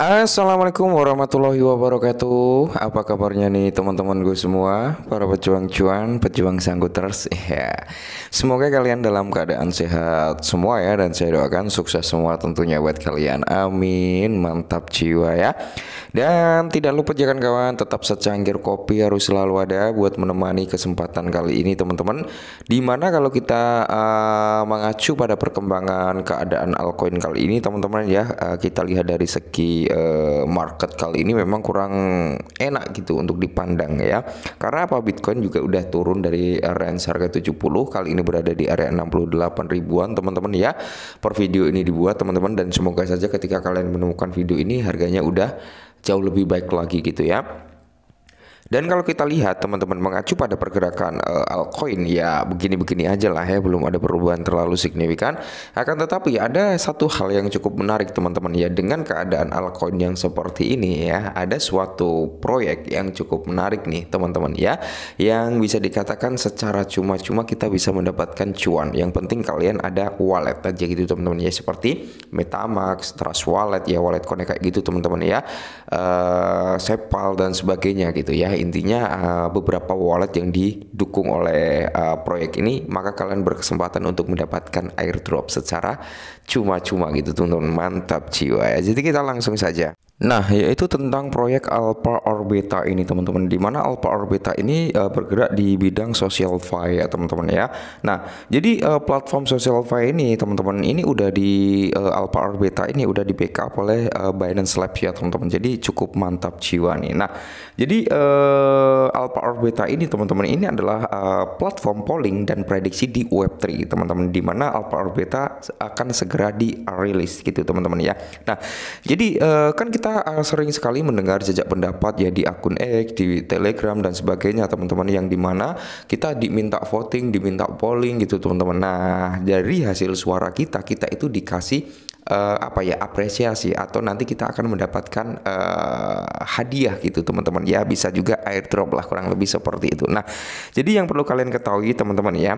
Assalamualaikum warahmatullahi wabarakatuh Apa kabarnya nih teman-teman gue semua Para pejuang cuan, pejuang sangguters ya. Semoga kalian dalam keadaan sehat semua ya Dan saya doakan sukses semua tentunya buat kalian Amin, mantap jiwa ya Dan tidak lupa jangan kawan Tetap secangkir kopi harus selalu ada Buat menemani kesempatan kali ini teman-teman Dimana kalau kita uh, mengacu pada perkembangan keadaan alcoin kali ini teman-teman ya uh, Kita lihat dari segi uh, market kali ini memang kurang enak gitu untuk dipandang ya. Karena apa Bitcoin juga udah turun dari range harga 70 kali ini berada di area 68 ribuan teman-teman ya. Per video ini dibuat teman-teman dan semoga saja ketika kalian menemukan video ini harganya udah jauh lebih baik lagi gitu ya. Dan kalau kita lihat teman-teman mengacu pada pergerakan uh, altcoin ya begini-begini aja lah ya belum ada perubahan terlalu signifikan. Akan tetapi ada satu hal yang cukup menarik teman-teman ya dengan keadaan altcoin yang seperti ini ya ada suatu proyek yang cukup menarik nih teman-teman ya yang bisa dikatakan secara cuma-cuma kita bisa mendapatkan cuan. Yang penting kalian ada wallet aja gitu teman-teman ya seperti MetaMask, Trust Wallet ya wallet connect kayak gitu teman-teman ya. Uh, eh, Sepal dan sebagainya gitu ya intinya eh, beberapa wallet yang didukung oleh eh, proyek ini maka kalian berkesempatan untuk mendapatkan airdrop secara cuma-cuma gitu teman-teman mantap jiwa ya jadi kita langsung saja Nah, yaitu tentang proyek Alpha Orbita ini, teman-teman. Di mana Alpha Orbita ini uh, bergerak di bidang fi e, ya, teman-teman ya. Nah, jadi uh, platform fi e ini, teman-teman, ini udah di uh, Alpha Orbita ini udah di backup oleh uh, Binance Labs ya, teman-teman. Jadi cukup mantap jiwa nih. Nah, jadi uh, Alpha Orbita ini, teman-teman, ini adalah uh, platform polling dan prediksi di Web3, teman-teman. Di mana Alpha Orbita akan segera di rilis gitu, teman-teman ya. Nah, jadi uh, kan kita kita eh, sering sekali mendengar jejak pendapat ya di akun X, di Telegram dan sebagainya teman-teman yang dimana kita diminta voting, diminta polling gitu teman-teman. Nah dari hasil suara kita, kita itu dikasih uh, apa ya apresiasi atau nanti kita akan mendapatkan uh, hadiah gitu teman-teman ya bisa juga airdrop lah kurang lebih seperti itu. Nah jadi yang perlu kalian ketahui teman-teman ya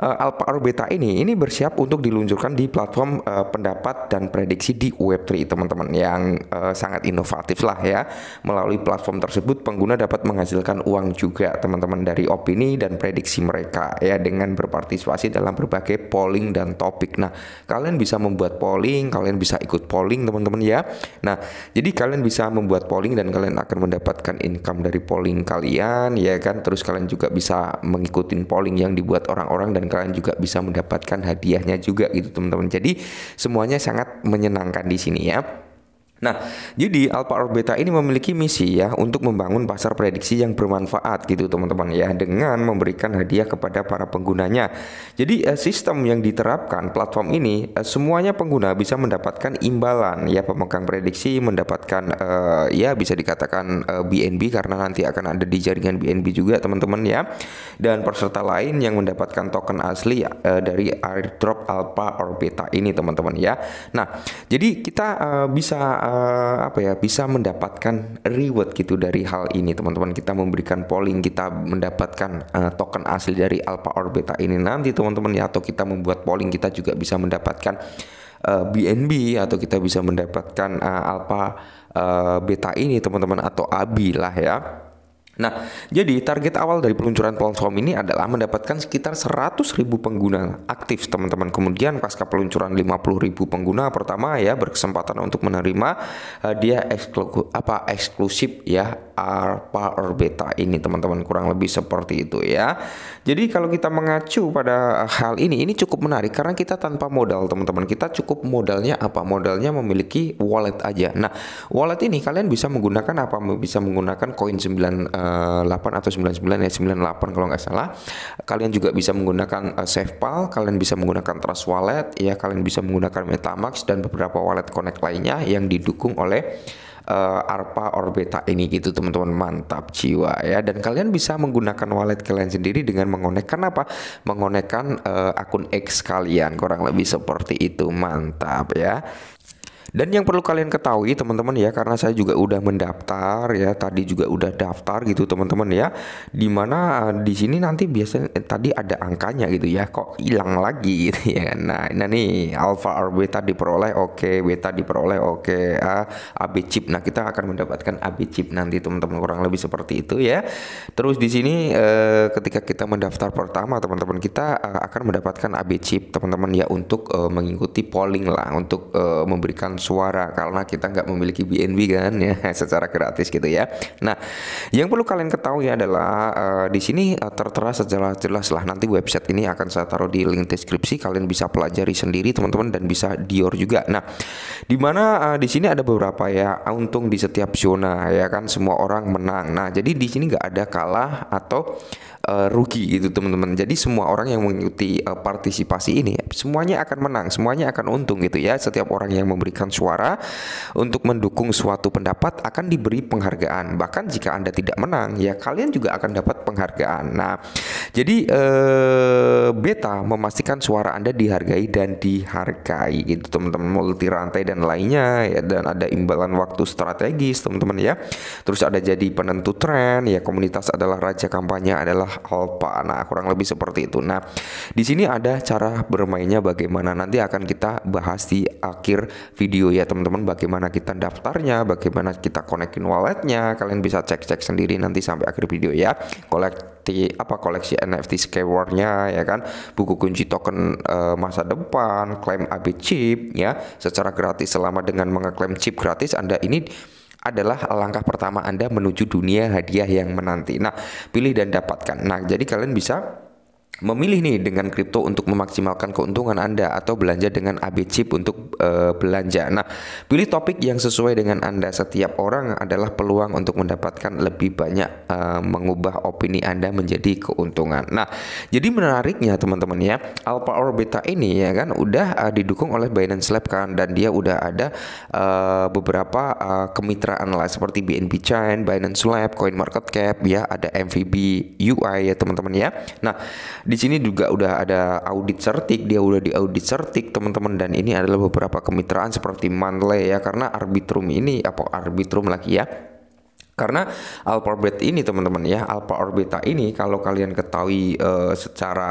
uh, Alpha beta ini ini bersiap untuk diluncurkan di platform uh, pendapat dan prediksi di Web3 teman-teman yang uh, sangat inovatif lah ya melalui platform tersebut pengguna dapat menghasilkan uang juga teman-teman dari opini dan prediksi mereka ya dengan berpartisipasi dalam berbagai polling dan topik. Nah kalian bisa membuat polling kalian bisa ikut polling teman-teman ya. Nah, jadi kalian bisa membuat polling dan kalian akan mendapatkan income dari polling kalian ya kan. Terus kalian juga bisa mengikuti polling yang dibuat orang-orang dan kalian juga bisa mendapatkan hadiahnya juga gitu teman-teman. Jadi semuanya sangat menyenangkan di sini ya. Nah, jadi Alpha Or Beta ini memiliki misi ya untuk membangun pasar prediksi yang bermanfaat gitu teman-teman ya dengan memberikan hadiah kepada para penggunanya. Jadi eh, sistem yang diterapkan platform ini eh, semuanya pengguna bisa mendapatkan imbalan ya pemegang prediksi mendapatkan uh, ya bisa dikatakan uh, BNB karena nanti akan ada di jaringan BNB juga teman-teman ya. Dan peserta lain yang mendapatkan token asli uh, dari airdrop Alpha Or Beta ini teman-teman ya. Nah, jadi kita uh, bisa uh, apa ya bisa mendapatkan reward gitu dari hal ini teman-teman kita memberikan polling kita mendapatkan uh, token asli dari alpha or beta ini nanti teman-teman ya atau kita membuat polling kita juga bisa mendapatkan uh, eh, BNB atau kita bisa mendapatkan uh, alpha uh, beta ini teman-teman atau ABI lah ya Nah, jadi target awal dari peluncuran platform ini adalah mendapatkan sekitar 100.000 pengguna aktif teman-teman. Kemudian pasca peluncuran 50.000 pengguna pertama ya berkesempatan untuk menerima hadiah eh, eksklu apa eksklusif ya alpha or ini teman-teman kurang lebih seperti itu ya. Jadi kalau kita mengacu pada eh, hal ini ini cukup menarik karena kita tanpa modal teman-teman. Kita cukup modalnya apa? Modalnya memiliki wallet aja. Nah, wallet ini kalian bisa menggunakan apa? Bisa menggunakan koin 9 uh, eh, 8 eh, atau 99 ya 98 kalau nggak salah. Kalian juga bisa menggunakan uh, eh, SafePal, kalian bisa menggunakan Trust Wallet, ya kalian bisa menggunakan MetaMask dan beberapa wallet connect lainnya yang didukung oleh uh, ARPA Orbeta ini gitu teman-teman mantap jiwa ya dan kalian bisa menggunakan wallet kalian sendiri dengan mengonekkan apa mengonekkan uh, akun X kalian kurang lebih seperti itu mantap ya dan yang perlu kalian ketahui teman-teman ya karena saya juga udah mendaftar ya tadi juga udah daftar gitu teman-teman ya. Dimana uh, eh, di sini nanti biasanya eh, tadi ada angkanya gitu ya kok hilang lagi gitu ya. Nah, ini nih alpha or beta diperoleh oke, okay, beta diperoleh oke, okay, A, AB chip. Nah, kita akan mendapatkan AB chip nanti teman-teman kurang lebih seperti itu ya. Terus di sini uh, ketika kita mendaftar pertama teman-teman kita uh, akan mendapatkan AB chip teman-teman ya untuk mengikuti polling lah untuk memberikan suara karena kita nggak memiliki BNB kan ya secara gratis gitu ya. Nah, yang perlu kalian ketahui adalah uh, di sini uh, tertera secara jelas lah nanti website ini akan saya taruh di link deskripsi kalian bisa pelajari sendiri teman-teman dan bisa Dior juga. Nah, di mana uh, di sini ada beberapa ya untung di setiap zona ya kan semua orang menang. Nah, jadi di sini nggak ada kalah atau rugi gitu teman-teman. Jadi semua orang yang mengikuti uh, partisipasi ini semuanya akan menang, semuanya akan untung gitu ya. Setiap orang yang memberikan memberikan suara untuk mendukung suatu pendapat akan diberi penghargaan. Bahkan jika Anda tidak menang, ya kalian juga akan dapat penghargaan. Nah, jadi eh, beta memastikan suara Anda dihargai dan dihargai gitu teman-teman multi rantai dan lainnya ya dan ada imbalan waktu strategis teman-teman ya. Terus ada jadi penentu tren ya komunitas adalah raja kampanye adalah alpha Nah, kurang lebih seperti itu. Nah, di sini ada cara bermainnya bagaimana nanti akan kita bahas di akhir video video ya teman-teman bagaimana kita daftarnya, bagaimana kita konekin walletnya. Kalian bisa cek-cek sendiri nanti sampai akhir video ya. koleksi apa koleksi NFT skyward ya kan, buku kunci token uh, masa depan, klaim AB chip ya, secara gratis selama dengan mengeklaim chip gratis Anda ini adalah langkah pertama Anda menuju dunia hadiah yang menanti. Nah, pilih dan dapatkan. Nah, jadi kalian bisa memilih nih dengan kripto untuk memaksimalkan keuntungan Anda atau belanja dengan AB chip untuk e, belanja. Nah, pilih topik yang sesuai dengan Anda. Setiap orang adalah peluang untuk mendapatkan lebih banyak e, mengubah opini Anda menjadi keuntungan. Nah, jadi menariknya teman-teman ya, Alpha or Beta ini ya kan udah e, didukung oleh Binance Lab kan dan dia udah ada e, beberapa e, kemitraan lah seperti BNB Chain, Binance Lab, Coin Market Cap ya, ada MVB UI ya teman-teman ya. Nah, di sini juga udah ada audit certik, dia udah di audit certik teman-teman dan ini adalah beberapa kemitraan seperti Mantle ya karena arbitrum ini apa arbitrum lagi ya karena alpha orbit ini teman-teman ya alpha orbita ini kalau kalian ketahui uh, secara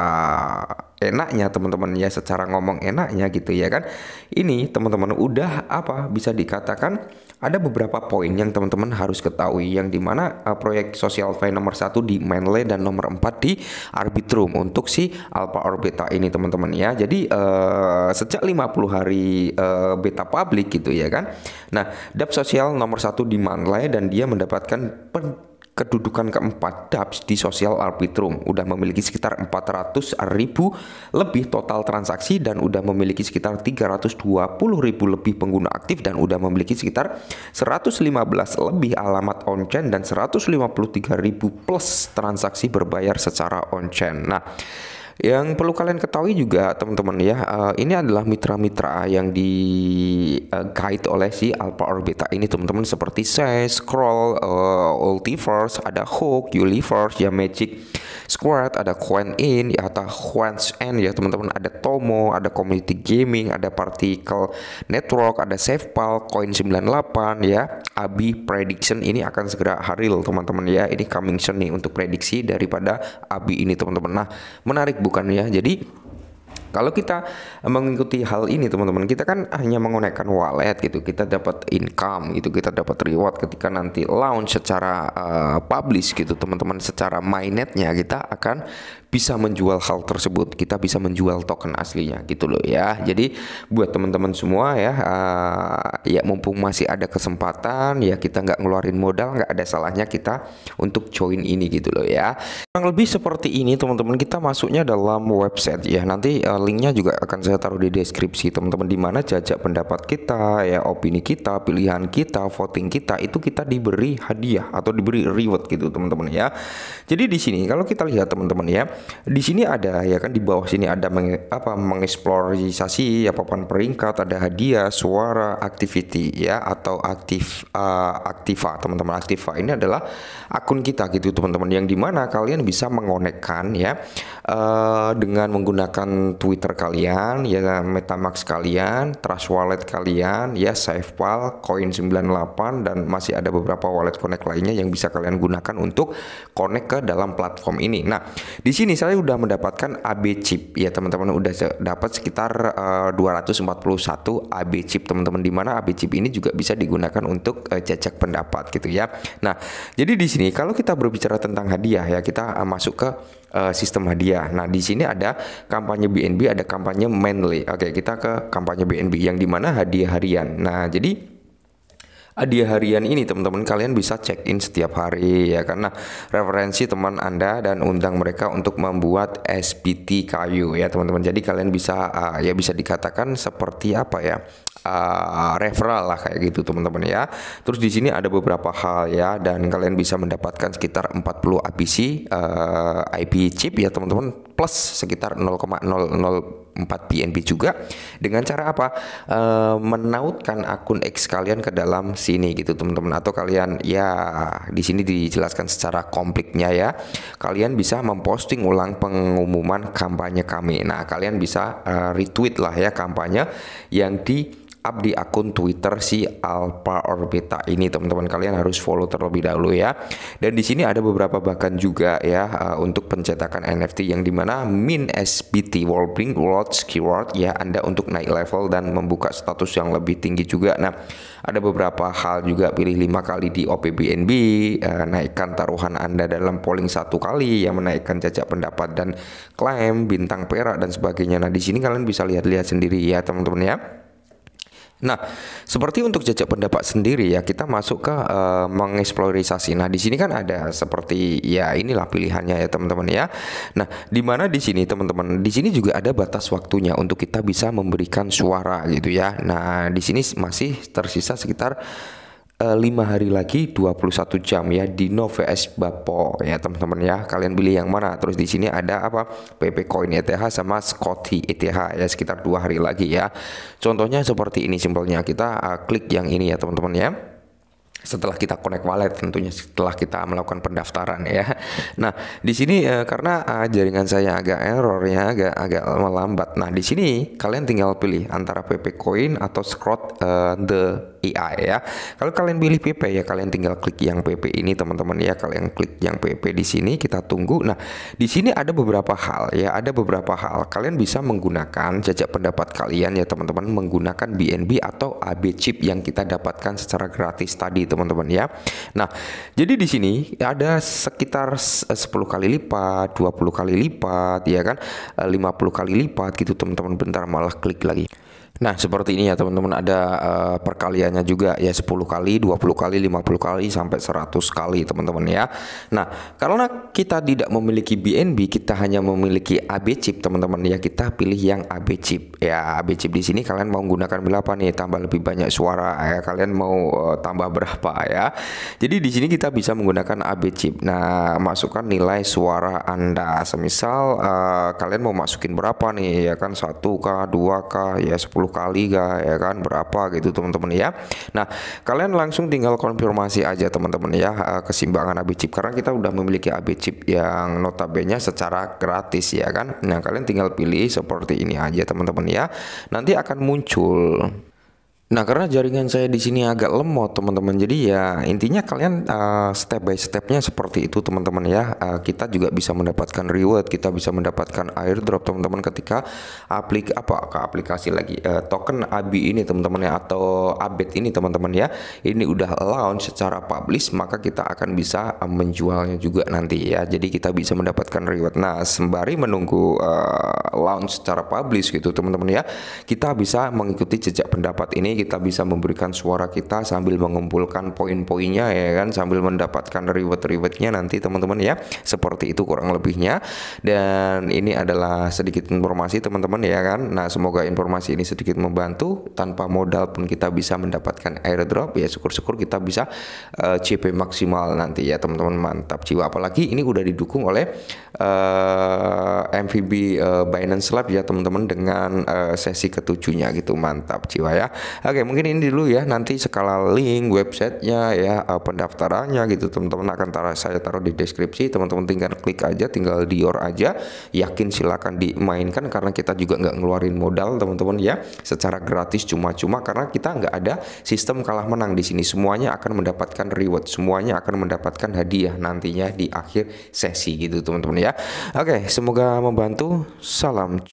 enaknya teman-teman ya secara ngomong enaknya gitu ya kan ini teman-teman udah apa bisa dikatakan ada beberapa poin yang teman-teman harus ketahui yang dimana uh, proyek sosial v nomor satu di Manley dan nomor 4 di Arbitrum untuk si Alpha Beta ini teman-teman ya jadi uh, sejak 50 hari uh, beta publik gitu ya kan nah DAP sosial nomor satu di Manley dan dia mendapatkan kedudukan keempat DAPS di sosial Arbitrum. Udah memiliki sekitar 400 ribu lebih total transaksi dan udah memiliki sekitar 320 ribu lebih pengguna aktif dan udah memiliki sekitar 115 lebih alamat on-chain dan 153 ribu plus transaksi berbayar secara on-chain. Nah, yang perlu kalian ketahui juga teman-teman ya, uh, ini adalah mitra-mitra yang di uh, guide oleh si Alpha Orbita ini teman-teman seperti Sense, Scroll, uh, eh, Ultiverse, ada Hook, Universe, ya Magic Squad, ada Coin In, ya atau Quench N ya teman-teman, ada Tomo, ada Community Gaming, ada Particle Network, ada Safepal, Coin 98 ya, Abi Prediction ini akan segera haril teman-teman ya. Ini coming soon nih untuk prediksi daripada Abi ini teman-teman. Nah, menarik bukan ya? Jadi kalau kita mengikuti hal ini teman-teman, kita kan hanya mengonekkan wallet gitu. Kita dapat income gitu, kita dapat reward ketika nanti launch secara uh, publish gitu teman-teman secara mainnetnya kita akan bisa menjual hal tersebut. Kita bisa menjual token aslinya gitu loh ya. Jadi buat teman-teman semua ya uh, ya mumpung masih ada kesempatan ya kita nggak ngeluarin modal nggak ada salahnya kita untuk join ini gitu loh ya. Yang lebih seperti ini teman-teman kita masuknya dalam website ya. Nanti uh, linknya juga akan saya taruh di deskripsi teman-teman di mana jajak pendapat kita ya opini kita pilihan kita voting kita itu kita diberi hadiah atau diberi reward gitu teman-teman ya jadi di sini kalau kita lihat teman-teman ya di sini ada ya kan di bawah sini ada meng, apa mengeksplorisasi ya papan peringkat ada hadiah suara activity ya atau aktif uh, aktiva teman-teman aktiva ini adalah akun kita gitu teman-teman yang dimana kalian bisa mengonekkan ya uh, dengan menggunakan Twitter kalian, ya MetaMask kalian, Trust Wallet kalian, ya SafePal, Coin98 dan masih ada beberapa wallet connect lainnya yang bisa kalian gunakan untuk connect ke dalam platform ini. Nah, di sini saya sudah mendapatkan AB chip ya teman-teman udah dapat sekitar uh, 241 AB chip teman-teman di mana AB chip ini juga bisa digunakan untuk uh, eh, cecek pendapat gitu ya. Nah, jadi di sini kalau kita berbicara tentang hadiah ya kita eh, masuk ke uh, sistem hadiah. Nah, di sini ada kampanye BNB, ada kampanye Manly. Oke, kita ke kampanye BNB yang dimana hadiah harian. Nah, jadi hadiah harian ini teman-teman kalian bisa check in setiap hari ya karena referensi teman Anda dan undang mereka untuk membuat SPT kayu ya teman-teman. Jadi kalian bisa uh, ya bisa dikatakan seperti apa ya? Uh, referral lah kayak gitu teman-teman ya. Terus di sini ada beberapa hal ya dan kalian bisa mendapatkan sekitar 40 APC uh, IP chip ya teman-teman plus sekitar 0,00 4 BNB juga dengan cara apa e, menautkan akun X kalian ke dalam sini gitu teman-teman atau kalian ya di sini dijelaskan secara komplitnya ya kalian bisa memposting ulang pengumuman kampanye kami nah kalian bisa e, retweet lah ya kampanye yang di up di akun Twitter si Alpha Orbita ini teman-teman kalian harus follow terlebih dahulu ya. Dan di sini ada beberapa bahkan juga ya uh, untuk pencetakan NFT yang dimana min SBT bring world keyword ya Anda untuk naik level dan membuka status yang lebih tinggi juga. Nah, ada beberapa hal juga pilih lima kali di OPBNB, uh, eh, naikkan taruhan Anda dalam polling satu kali yang menaikkan jajak pendapat dan klaim bintang perak dan sebagainya. Nah, di sini kalian bisa lihat-lihat sendiri ya teman-teman ya. Nah, seperti untuk jajak pendapat sendiri ya, kita masuk ke uh, eh, mengeksplorisasi. Nah, di sini kan ada seperti ya inilah pilihannya ya teman-teman ya. Nah, di mana di sini teman-teman? Di sini juga ada batas waktunya untuk kita bisa memberikan suara gitu ya. Nah, di sini masih tersisa sekitar Eh, lima hari lagi 21 jam ya di Noves Bapo ya teman-teman ya kalian pilih yang mana terus di sini ada apa PP Coin ETH sama Scotty ETH ya sekitar dua hari lagi ya contohnya seperti ini simpelnya kita uh, klik yang ini ya teman-teman ya setelah kita connect wallet tentunya setelah kita melakukan pendaftaran ya. Nah, di sini uh, karena uh, jaringan saya agak errornya agak agak melambat. Nah, di sini kalian tinggal pilih antara PP Coin atau Scrot uh, the AI ya. Kalau kalian pilih PP ya kalian tinggal klik yang PP ini teman-teman ya. Kalian klik yang PP di sini kita tunggu. Nah, di sini ada beberapa hal ya, ada beberapa hal. Kalian bisa menggunakan jajak pendapat kalian ya teman-teman menggunakan BNB atau AB chip yang kita dapatkan secara gratis tadi teman-teman ya. Nah, jadi di sini ada sekitar 10 eh, kali lipat, 20 kali lipat ya kan, 50 eh, kali lipat gitu teman-teman. Bentar malah klik lagi. Nah, seperti ini ya teman-teman ada uh, perkaliannya juga ya 10 kali, 20 kali, 50 kali sampai 100 kali teman-teman ya. Nah, karena kita tidak memiliki BNB, kita hanya memiliki AB chip teman-teman ya, kita pilih yang AB chip ya ABC di sini kalian mau menggunakan berapa nih tambah lebih banyak suara ya kalian mau uh, tambah berapa ya jadi di sini kita bisa menggunakan ABC. nah masukkan nilai suara anda semisal uh, kalian mau masukin berapa nih ya kan 1k 2k ya 10 kali kah ya kan berapa gitu teman-teman ya nah kalian langsung tinggal konfirmasi aja teman-teman ya uh, kesimbangan ABC. karena kita udah memiliki ABC yang notabene secara gratis ya kan nah kalian tinggal pilih seperti ini aja teman-teman ya ya nanti akan muncul Nah, karena jaringan saya di sini agak lemot, teman-teman. Jadi ya intinya kalian uh, step by stepnya seperti itu, teman-teman ya. Uh, kita juga bisa mendapatkan reward, kita bisa mendapatkan airdrop, teman-teman ketika aplik apa ke aplikasi lagi uh, token AB ini, teman-teman ya atau ABET ini, teman-teman ya. Ini udah launch secara publish, maka kita akan bisa uh, menjualnya juga nanti ya. Jadi kita bisa mendapatkan reward. Nah, sembari menunggu uh, launch secara publish gitu, teman-teman ya. Kita bisa mengikuti jejak pendapat ini kita bisa memberikan suara kita sambil mengumpulkan poin-poinnya ya kan sambil mendapatkan reward-rewardnya nanti teman-teman ya seperti itu kurang lebihnya dan ini adalah sedikit informasi teman-teman ya kan nah semoga informasi ini sedikit membantu tanpa modal pun kita bisa mendapatkan airdrop ya syukur-syukur kita bisa uh, eh, CP maksimal nanti ya teman-teman mantap jiwa apalagi ini udah didukung oleh uh, eh, MVB uh, eh, Binance Lab ya teman-teman dengan uh, sesi ketujuhnya gitu mantap jiwa ya Oke, mungkin ini dulu ya. Nanti skala link websitenya ya eh, pendaftarannya gitu teman-teman akan taruh saya taruh di deskripsi. Teman-teman tinggal klik aja, tinggal dior aja. Yakin silakan dimainkan karena kita juga nggak ngeluarin modal teman-teman ya. Secara gratis cuma-cuma karena kita nggak ada sistem kalah menang di sini. Semuanya akan mendapatkan reward, semuanya akan mendapatkan hadiah nantinya di akhir sesi gitu teman-teman ya. Oke, semoga membantu. Salam